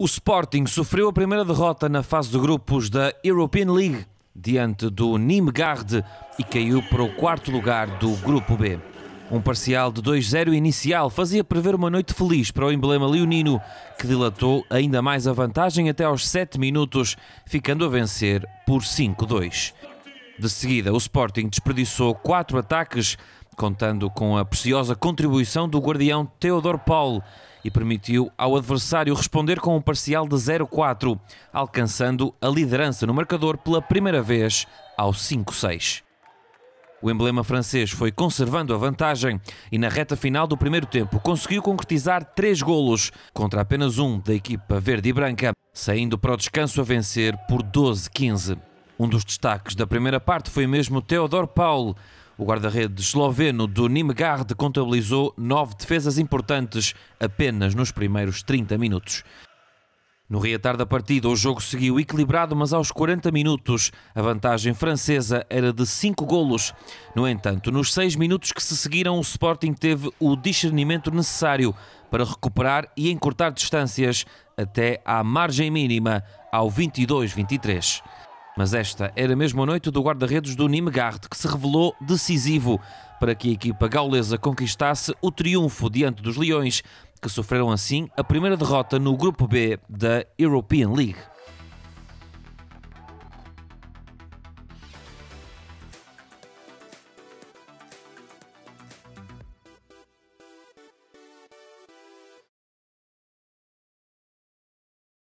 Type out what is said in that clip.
O Sporting sofreu a primeira derrota na fase de grupos da European League diante do nîmes e caiu para o quarto lugar do grupo B. Um parcial de 2-0 inicial fazia prever uma noite feliz para o emblema leonino, que dilatou ainda mais a vantagem até aos 7 minutos, ficando a vencer por 5-2. De seguida, o Sporting desperdiçou quatro ataques contando com a preciosa contribuição do guardião Teodoro Paulo e permitiu ao adversário responder com um parcial de 0-4, alcançando a liderança no marcador pela primeira vez ao 5-6. O emblema francês foi conservando a vantagem e na reta final do primeiro tempo conseguiu concretizar três golos contra apenas um da equipa verde e branca, saindo para o descanso a vencer por 12-15. Um dos destaques da primeira parte foi mesmo Teodoro Paul. O guarda-redes esloveno do Nimegard contabilizou nove defesas importantes apenas nos primeiros 30 minutos. No reatar da partida, o jogo seguiu equilibrado, mas aos 40 minutos a vantagem francesa era de 5 golos. No entanto, nos 6 minutos que se seguiram, o Sporting teve o discernimento necessário para recuperar e encurtar distâncias até à margem mínima, ao 22-23. Mas esta era mesmo a noite do guarda-redes do Nimegard, que se revelou decisivo para que a equipa gaulesa conquistasse o triunfo diante dos Leões, que sofreram assim a primeira derrota no Grupo B da European League.